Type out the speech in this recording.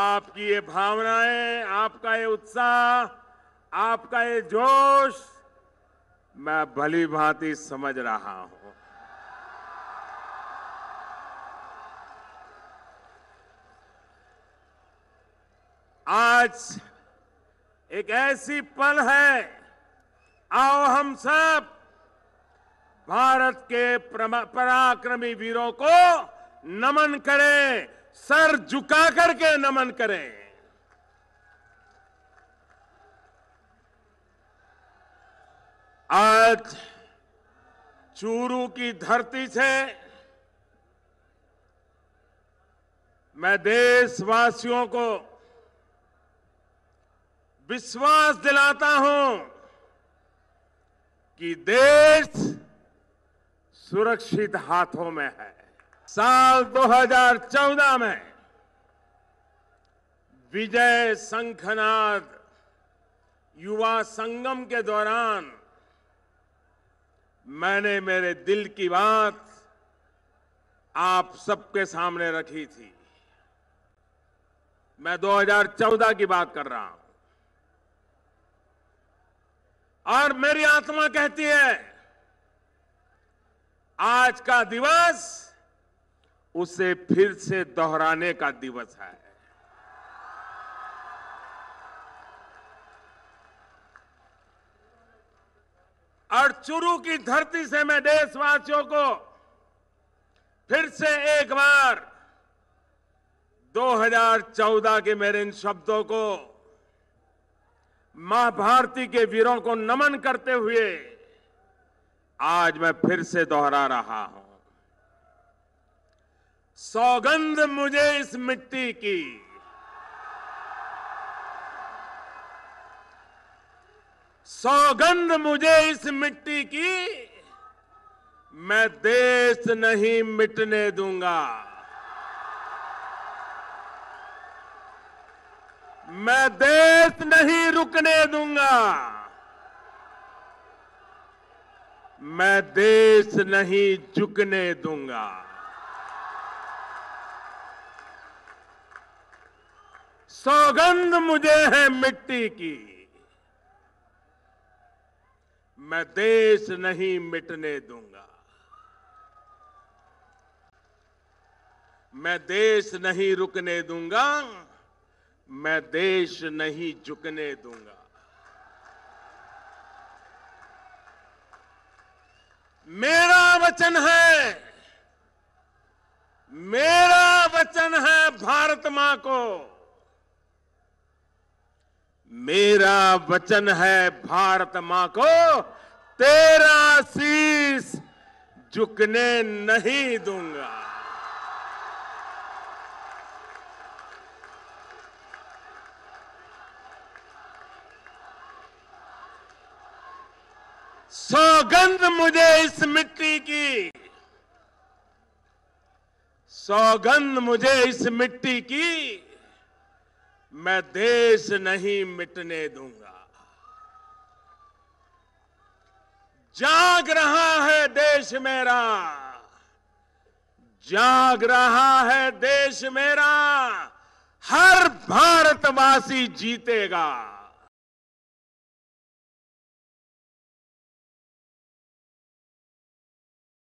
आपकी ये भावनाएं आपका ये उत्साह आपका ये जोश मैं भली भांति समझ रहा हूं आज एक ऐसी पल है आओ हम सब भारत के पराक्रमी वीरों को नमन करें सर झुका करके नमन करें आज चूरू की धरती से मैं देशवासियों को विश्वास दिलाता हूं कि देश सुरक्षित हाथों में है साल 2014 में विजय संखनाद युवा संगम के दौरान मैंने मेरे दिल की बात आप सबके सामने रखी थी मैं 2014 की बात कर रहा हूं और मेरी आत्मा कहती है आज का दिवस उसे फिर से दोहराने का दिवस है और चुरू की धरती से मैं देशवासियों को फिर से एक बार 2014 के मेरे इन शब्दों को मां भारती के वीरों को नमन करते हुए आज मैं फिर से दोहरा रहा हूं सौगंध मुझे इस मिट्टी की सौगंध मुझे इस मिट्टी की मैं देश नहीं मिटने दूंगा मैं देश नहीं रुकने दूंगा मैं देश नहीं झुकने दूंगा सौगंध मुझे है मिट्टी की मैं देश नहीं मिटने दूंगा मैं देश नहीं रुकने दूंगा मैं देश नहीं झुकने दूंगा मेरा वचन है मेरा वचन है भारत मां को मेरा वचन है भारत मां को तेरा शीस झुकने नहीं दूंगा सौगंध मुझे इस मिट्टी की सौगंध मुझे इस मिट्टी की मैं देश नहीं मिटने दूंगा जाग रहा है देश मेरा जाग रहा है देश मेरा हर भारतवासी जीतेगा